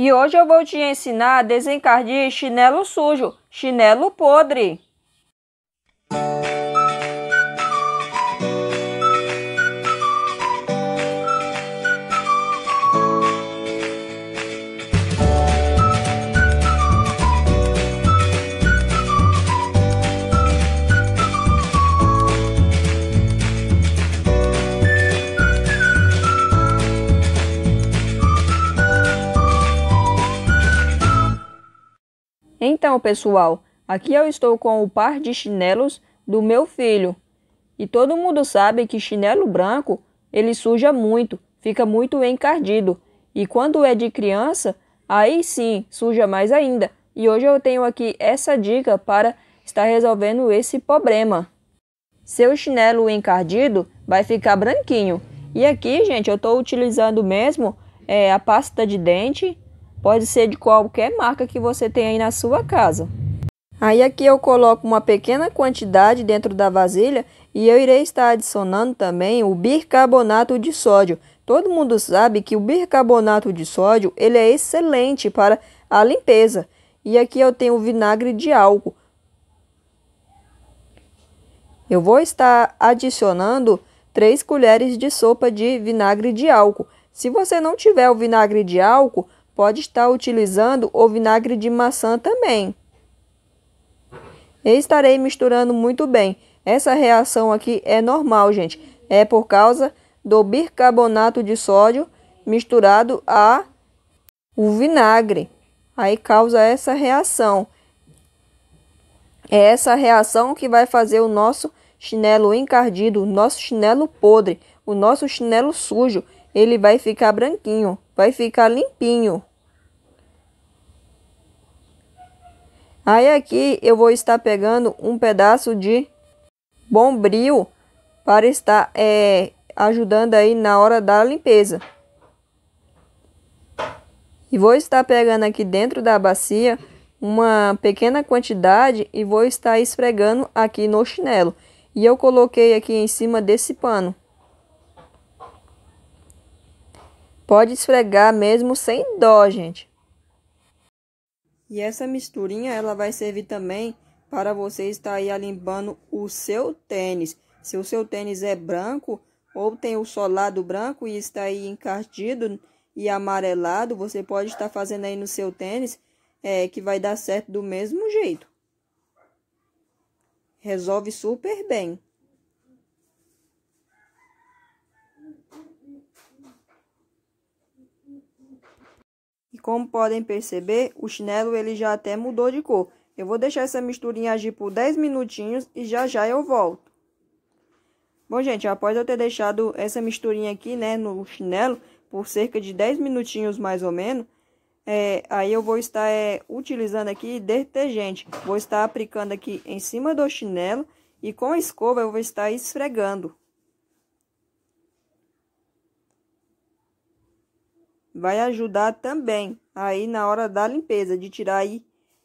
E hoje eu vou te ensinar a desencardir chinelo sujo, chinelo podre. Então, pessoal, aqui eu estou com o par de chinelos do meu filho. E todo mundo sabe que chinelo branco, ele suja muito, fica muito encardido. E quando é de criança, aí sim, suja mais ainda. E hoje eu tenho aqui essa dica para estar resolvendo esse problema. Seu chinelo encardido vai ficar branquinho. E aqui, gente, eu estou utilizando mesmo é, a pasta de dente Pode ser de qualquer marca que você tem aí na sua casa. Aí aqui eu coloco uma pequena quantidade dentro da vasilha e eu irei estar adicionando também o bicarbonato de sódio. Todo mundo sabe que o bicarbonato de sódio ele é excelente para a limpeza. E aqui eu tenho o vinagre de álcool. Eu vou estar adicionando 3 colheres de sopa de vinagre de álcool. Se você não tiver o vinagre de álcool, pode estar utilizando o vinagre de maçã também. Estarei misturando muito bem. Essa reação aqui é normal, gente. É por causa do bicarbonato de sódio misturado a o vinagre. Aí causa essa reação. É essa reação que vai fazer o nosso chinelo encardido, o nosso chinelo podre, o nosso chinelo sujo. Ele vai ficar branquinho, vai ficar limpinho. Aí aqui eu vou estar pegando um pedaço de bombril para estar é, ajudando aí na hora da limpeza. E vou estar pegando aqui dentro da bacia uma pequena quantidade e vou estar esfregando aqui no chinelo. E eu coloquei aqui em cima desse pano. Pode esfregar mesmo sem dó, gente. E essa misturinha ela vai servir também para você estar aí alimbando o seu tênis. Se o seu tênis é branco ou tem o solado branco e está aí encardido e amarelado, você pode estar fazendo aí no seu tênis é, que vai dar certo do mesmo jeito. Resolve super bem. E como podem perceber, o chinelo ele já até mudou de cor. Eu vou deixar essa misturinha agir por 10 minutinhos e já já eu volto. Bom, gente, após eu ter deixado essa misturinha aqui, né, no chinelo, por cerca de 10 minutinhos mais ou menos, é, aí eu vou estar é, utilizando aqui detergente. Vou estar aplicando aqui em cima do chinelo e com a escova eu vou estar esfregando. vai ajudar também aí na hora da limpeza, de tirar aí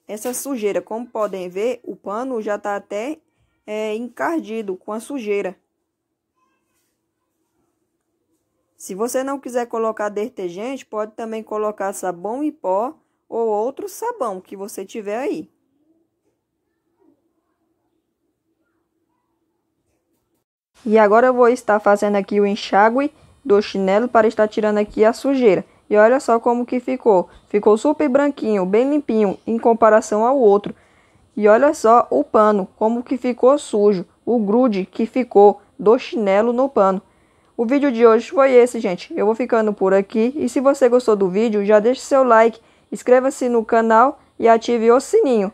essa sujeira. Como podem ver, o pano já está até é, encardido com a sujeira. Se você não quiser colocar detergente, pode também colocar sabão e pó ou outro sabão que você tiver aí. E agora eu vou estar fazendo aqui o enxágue do chinelo para estar tirando aqui a sujeira. E olha só como que ficou. Ficou super branquinho, bem limpinho em comparação ao outro. E olha só o pano, como que ficou sujo, o grude que ficou do chinelo no pano. O vídeo de hoje foi esse, gente. Eu vou ficando por aqui e se você gostou do vídeo, já deixe seu like, inscreva-se no canal e ative o sininho.